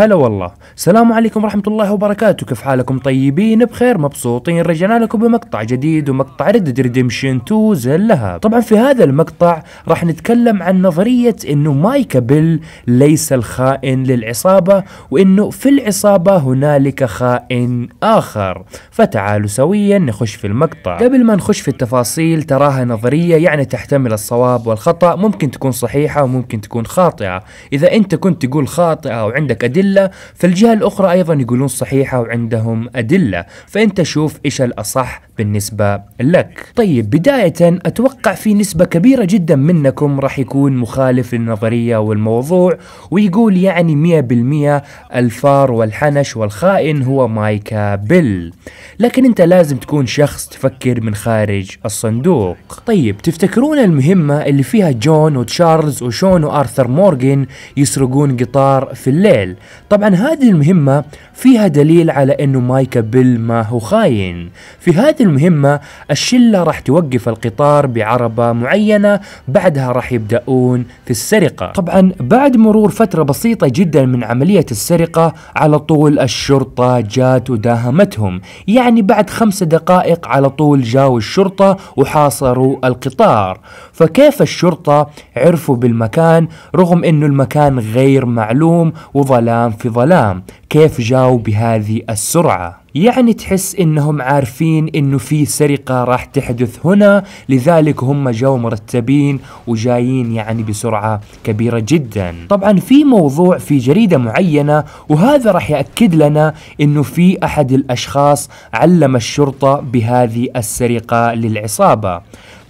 هلا والله السلام عليكم ورحمة الله وبركاته كيف حالكم طيبين بخير مبسوطين رجعنا لكم بمقطع جديد ومقطع ريد ريديمشن 2 زلها طبعا في هذا المقطع راح نتكلم عن نظرية انه مايكا بيل ليس الخائن للعصابة وانه في العصابة هنالك خائن اخر فتعالوا سويا نخش في المقطع قبل ما نخش في التفاصيل تراها نظرية يعني تحتمل الصواب والخطأ ممكن تكون صحيحة وممكن تكون خاطئة إذا أنت كنت تقول خاطئة وعندك أدلة أدلة فالجهة الأخرى أيضا يقولون صحيحة وعندهم أدلة فأنت شوف إيش الأصح بالنسبة لك طيب بداية أتوقع في نسبة كبيرة جدا منكم راح يكون مخالف للنظرية والموضوع ويقول يعني مية بالمية الفار والحنش والخائن هو مايكا بيل لكن أنت لازم تكون شخص تفكر من خارج الصندوق طيب تفتكرون المهمة اللي فيها جون وتشارلز وشون وآرثر مورغان يسرقون قطار في الليل طبعا هذه المهمة فيها دليل على انه مايكا بيل ما هو خاين في هذه المهمة الشلة راح توقف القطار بعربة معينة بعدها راح يبدأون في السرقة طبعا بعد مرور فترة بسيطة جدا من عملية السرقة على طول الشرطة جات وداهمتهم يعني بعد خمس دقائق على طول جاوا الشرطة وحاصروا القطار فكيف الشرطة عرفوا بالمكان رغم انه المكان غير معلوم وظلام الآن في ظلام كيف جاوا بهذه السرعة يعني تحس انهم عارفين انه في سرقة راح تحدث هنا لذلك هم جو مرتبين وجايين يعني بسرعة كبيرة جدا طبعا في موضوع في جريدة معينة وهذا راح يأكد لنا انه في احد الاشخاص علم الشرطة بهذه السرقة للعصابة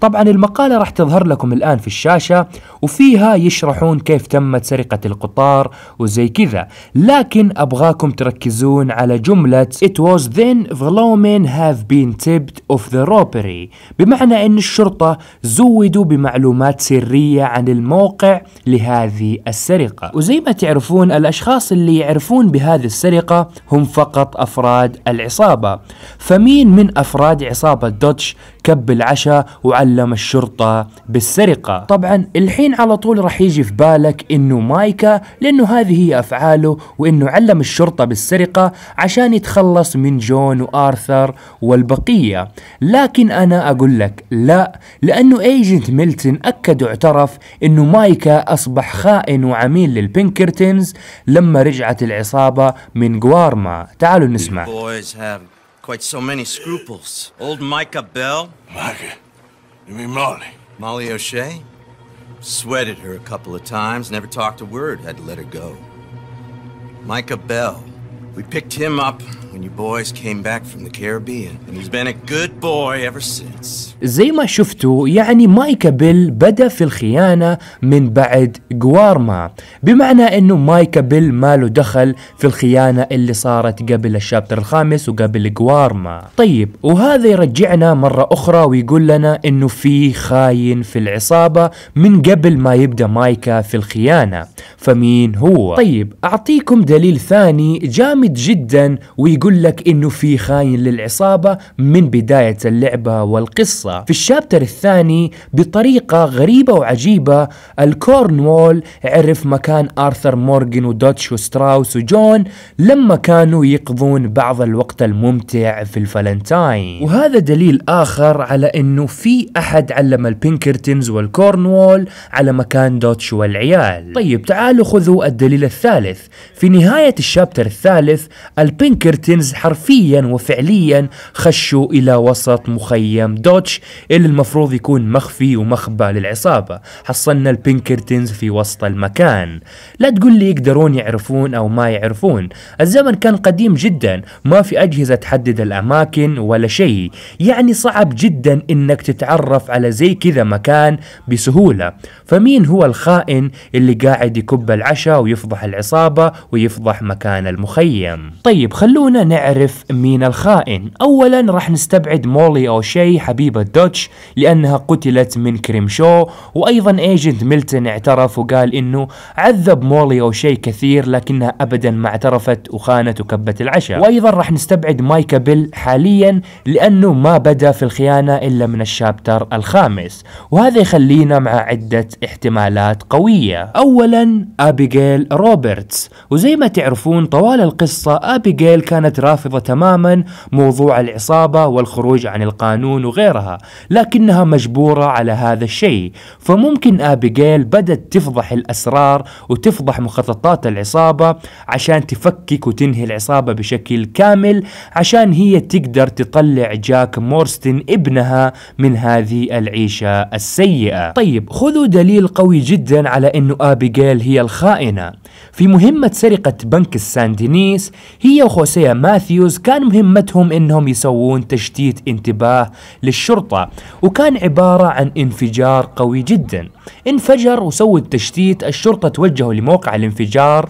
طبعا المقالة راح تظهر لكم الآن في الشاشة وفيها يشرحون كيف تمت سرقة القطار وزي كذا لكن أبغاكم تركزون على جملة It was then the lawmen have been tipped of the robbery بمعنى أن الشرطة زودوا بمعلومات سرية عن الموقع لهذه السرقة وزي ما تعرفون الأشخاص اللي يعرفون بهذه السرقة هم فقط أفراد العصابة فمين من أفراد عصابة دوتش كب العشاء وعلم الشرطة بالسرقة طبعا الحين على طول راح يجي في بالك انه مايكا لانه هذه هي افعاله وانه علم الشرطة بالسرقة عشان يتخلص من جون وارثر والبقية لكن انا اقول لك لا لانه ايجنت ميلتون اكد واعترف انه مايكا اصبح خائن وعميل للبينكرتنز لما رجعت العصابة من جوارما تعالوا نسمع quite so many scruples. Old Micah Bell. Micah? You mean Molly? Molly O'Shea? Sweated her a couple of times, never talked a word, had to let her go. Micah Bell. We picked him up when you boys came back from the Caribbean. And he's been a good boy ever since. زي ما شفتوا يعني مايكا بيل بدا في الخيانة من بعد جوارما بمعنى انه مايكا بيل ما له دخل في الخيانة اللي صارت قبل الشابتر الخامس وقبل جوارما طيب وهذا يرجعنا مرة اخرى ويقول لنا انه في خاين في العصابة من قبل ما يبدا مايكا في الخيانة فمين هو؟ طيب اعطيكم دليل ثاني جامد جدا ويقول يقول لك انه في خاين للعصابة من بداية اللعبة والقصة في الشابتر الثاني بطريقة غريبة وعجيبة الكورنوول عرف مكان آرثر مورغان ودوتش وستراوس وجون لما كانوا يقضون بعض الوقت الممتع في الفالنتاين وهذا دليل آخر على انه في احد علم البينكرتنز والكورنوول على مكان دوتش والعيال طيب تعالوا خذوا الدليل الثالث في نهاية الشابتر الثالث البينكرتنز الكابتنز حرفيا وفعليا خشوا إلى وسط مخيم دوتش اللي المفروض يكون مخفي ومخبى للعصابة حصلنا البينكرتينز في وسط المكان لا تقول لي يقدرون يعرفون أو ما يعرفون الزمن كان قديم جدا ما في أجهزة تحدد الأماكن ولا شيء يعني صعب جدا إنك تتعرف على زي كذا مكان بسهولة فمين هو الخائن اللي قاعد يكب العشاء ويفضح العصابة ويفضح مكان المخيم طيب خلونا نعرف مين الخائن أولا راح نستبعد مولي أو شي حبيبة دوتش لأنها قتلت من كريم شو وأيضا ايجنت ميلتون اعترف وقال إنه عذب مولي أو شي كثير لكنها أبدا ما اعترفت وخانت وكبت العشاء وأيضا راح نستبعد مايكا بيل حاليا لأنه ما بدأ في الخيانة إلا من الشابتر الخامس وهذا يخلينا مع عدة احتمالات قوية أولا أبيجيل روبرتس وزي ما تعرفون طوال القصة أبيجيل كانت كانت رافضة تماما موضوع العصابة والخروج عن القانون وغيرها لكنها مجبورة على هذا الشيء فممكن أبيجيل بدت تفضح الأسرار وتفضح مخططات العصابة عشان تفكك وتنهي العصابة بشكل كامل عشان هي تقدر تطلع جاك مورستن ابنها من هذه العيشة السيئة طيب خذوا دليل قوي جدا على أنه أبيجيل هي الخائنة في مهمة سرقة بنك الساندينيس هي وخوسيه ماثيوز كان مهمتهم انهم يسوون تشتيت انتباه للشرطة وكان عبارة عن انفجار قوي جدا انفجر وسووا التشتيت الشرطة توجهوا لموقع الانفجار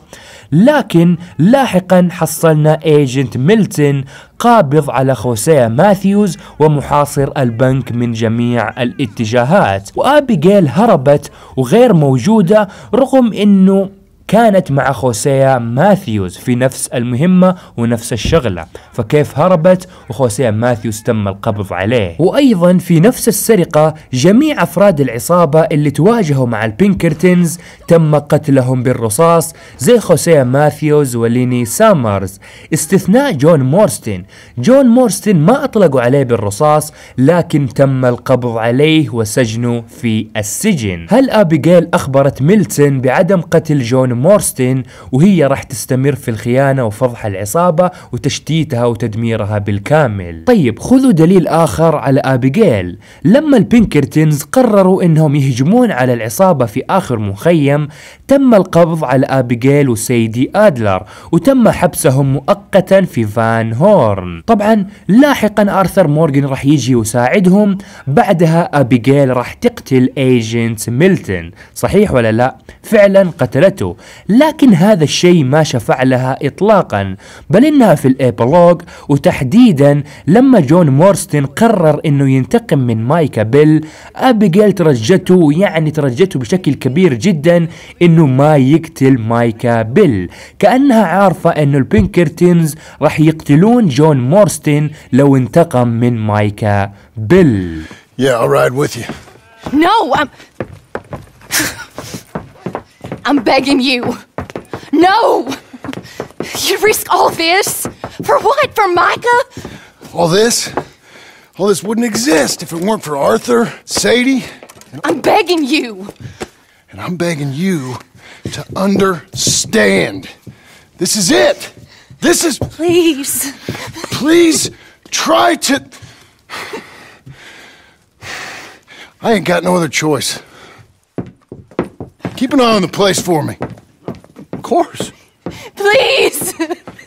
لكن لاحقا حصلنا ايجنت ميلتون قابض على خوسيه ماثيوز ومحاصر البنك من جميع الاتجاهات وابيجيل هربت وغير موجودة رغم انه كانت مع خوسيا ماثيوز في نفس المهمة ونفس الشغلة فكيف هربت وخوسيا ماثيوز تم القبض عليه وأيضا في نفس السرقة جميع أفراد العصابة اللي تواجهوا مع البينكرتنز تم قتلهم بالرصاص زي خوسيا ماثيوز وليني سامرز استثناء جون مورستن جون مورستن ما أطلقوا عليه بالرصاص لكن تم القبض عليه وسجنه في السجن هل أبيجيل أخبرت ميلتون بعدم قتل جون مورستين وهي راح تستمر في الخيانة وفضح العصابة وتشتيتها وتدميرها بالكامل طيب خذوا دليل آخر على أبيجيل لما البينكرتنز قرروا أنهم يهجمون على العصابة في آخر مخيم تم القبض على أبيجيل وسيدي آدلر وتم حبسهم مؤقتا في فان هورن طبعا لاحقا آرثر مورغن راح يجي ويساعدهم بعدها أبيجيل راح تقتل ايجنت ميلتون صحيح ولا لا فعلا قتلته لكن هذا الشيء ما شفع لها إطلاقا بل إنها في الإبلوغ وتحديدا لما جون مورستن قرر إنه ينتقم من مايكا بيل أبيجيل ترجته يعني ترجته بشكل كبير جدا إنه ما يقتل مايكا بيل كأنها عارفة إنه البينكرتنز راح يقتلون جون مورستن لو انتقم من مايكا بيل Yeah, I'll ride with you. No, I'm. I'm begging you. No! you risk all this? For what? For Micah? All this? All this wouldn't exist if it weren't for Arthur, Sadie. I'm begging you. And I'm begging you to understand. This is it. This is. Please. Please try to. I ain't got no other choice. Keep an eye on the place for me. Of course. Please!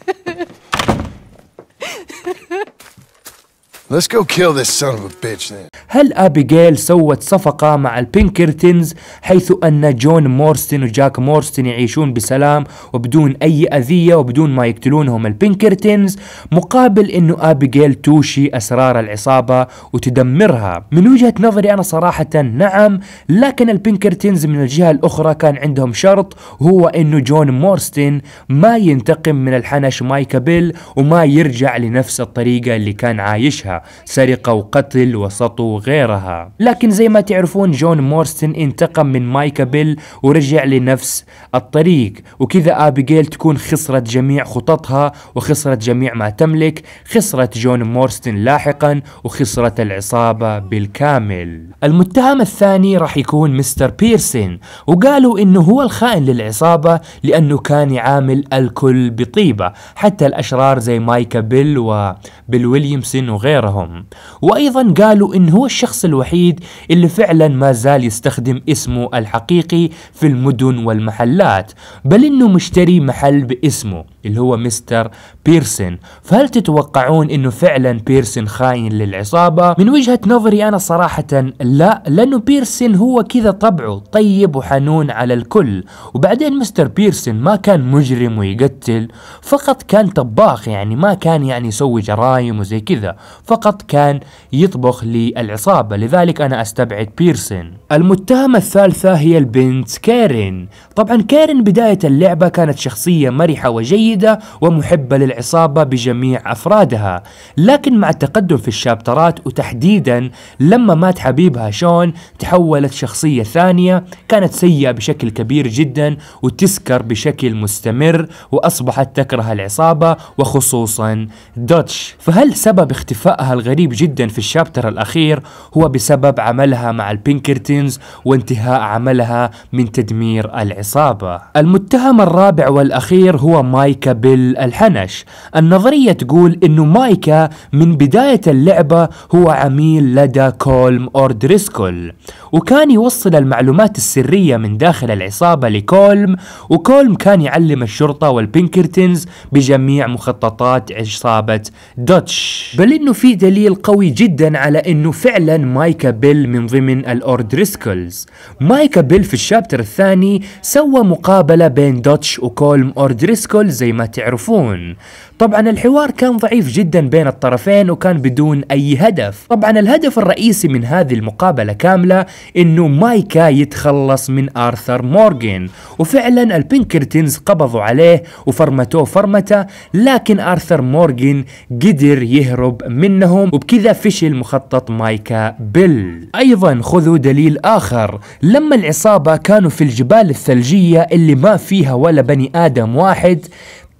Let's go kill this son of a bitch then. هل أبيجيل سوت صفقة مع البينكرتنز حيث أن جون مورستن وجاك مورستن يعيشون بسلام وبدون أي أذية وبدون ما يقتلونهم البينكرتنز مقابل أنه أبيجيل توشي أسرار العصابة وتدمرها من وجهة نظري أنا صراحة نعم لكن البينكرتنز من الجهة الأخرى كان عندهم شرط هو أنه جون مورستن ما ينتقم من الحنش مايكابيل وما يرجع لنفس الطريقة اللي كان عايشها سرقة وقتل وسطو وغيرها لكن زي ما تعرفون جون مورستن انتقم من مايكا بيل ورجع لنفس الطريق وكذا أبيجيل تكون خسرت جميع خططها وخسرت جميع ما تملك خسرت جون مورستن لاحقا وخسرت العصابة بالكامل المتهم الثاني راح يكون مستر بيرسن وقالوا انه هو الخائن للعصابة لانه كان يعامل الكل بطيبة حتى الاشرار زي مايكا بيل وبيل ويليامسون وغيرهم لهم وأيضا قالوا إن هو الشخص الوحيد اللي فعلا ما زال يستخدم اسمه الحقيقي في المدن والمحلات بل إنه مشتري محل باسمه اللي هو مستر بيرسن فهل تتوقعون انه فعلا بيرسن خاين للعصابة من وجهة نظري انا صراحة لا لانه بيرسن هو كذا طبعه طيب وحنون على الكل وبعدين مستر بيرسن ما كان مجرم ويقتل فقط كان طباخ يعني ما كان يعني يسوي جرائم وزي كذا فقط كان يطبخ للعصابة لذلك انا استبعد بيرسن المتهمة الثالثة هي البنت كارين طبعا كارن بداية اللعبة كانت شخصية مرحة وجيدة ومحبة للعصابة بجميع أفرادها لكن مع التقدم في الشابترات وتحديدا لما مات حبيبها شون تحولت شخصية ثانية كانت سيئة بشكل كبير جدا وتسكر بشكل مستمر وأصبحت تكره العصابة وخصوصا دوتش فهل سبب اختفائها الغريب جدا في الشابتر الأخير هو بسبب عملها مع البينكرتنز وانتهاء عملها من تدمير العصابة العصابة المتهم الرابع والأخير هو مايكا بيل الحنش النظرية تقول أنه مايكا من بداية اللعبة هو عميل لدى كولم أوردريسكول وكان يوصل المعلومات السرية من داخل العصابة لكولم وكولم كان يعلم الشرطة والبينكرتنز بجميع مخططات عصابة دوتش بل أنه في دليل قوي جدا على أنه فعلا مايكا بيل من ضمن الأوردريسكولز مايكا بيل في الشابتر الثاني سوى مقابلة بين دوتش وكولم أوردريسكول زي ما تعرفون طبعا الحوار كان ضعيف جدا بين الطرفين وكان بدون أي هدف طبعا الهدف الرئيسي من هذه المقابلة كاملة إنه مايكا يتخلص من آرثر مورغان وفعلا البينكرتنز قبضوا عليه وفرمتوه فرمته لكن آرثر مورغان قدر يهرب منهم وبكذا فشل مخطط مايكا بيل أيضا خذوا دليل آخر لما العصابة كانوا في الجبال الثلجية اللي ما فيها ولا بني آدم واحد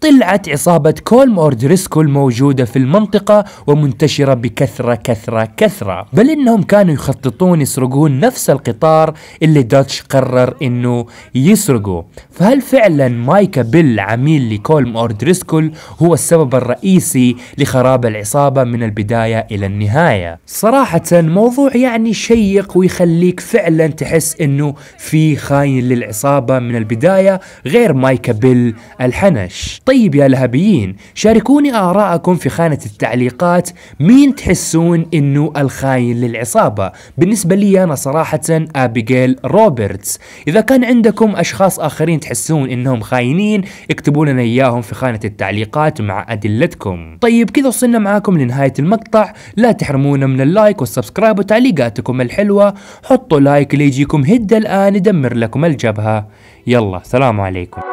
طلعت عصابة كولمور دريسكول موجودة في المنطقة ومنتشرة بكثرة كثرة كثرة بل انهم كانوا يخططون يسرقون نفس القطار اللي دوتش قرر انه يسرقه فهل فعلا مايكا بيل عميل لكولمور دريسكول هو السبب الرئيسي لخراب العصابة من البداية الى النهاية صراحة موضوع يعني شيق ويخليك فعلا تحس انه في خاين للعصابة من البداية غير مايكا بيل الحنش طيب يا لهبيين شاركوني آراءكم في خانة التعليقات مين تحسون إنه الخاين للعصابة بالنسبة لي أنا صراحة أبيجيل روبرتس إذا كان عندكم أشخاص آخرين تحسون إنهم خاينين اكتبوا لنا إياهم في خانة التعليقات مع أدلتكم طيب كذا وصلنا معاكم لنهاية المقطع لا تحرمونا من اللايك والسبسكرايب وتعليقاتكم الحلوة حطوا لايك ليجيكم هدى الآن يدمر لكم الجبهة يلا سلام عليكم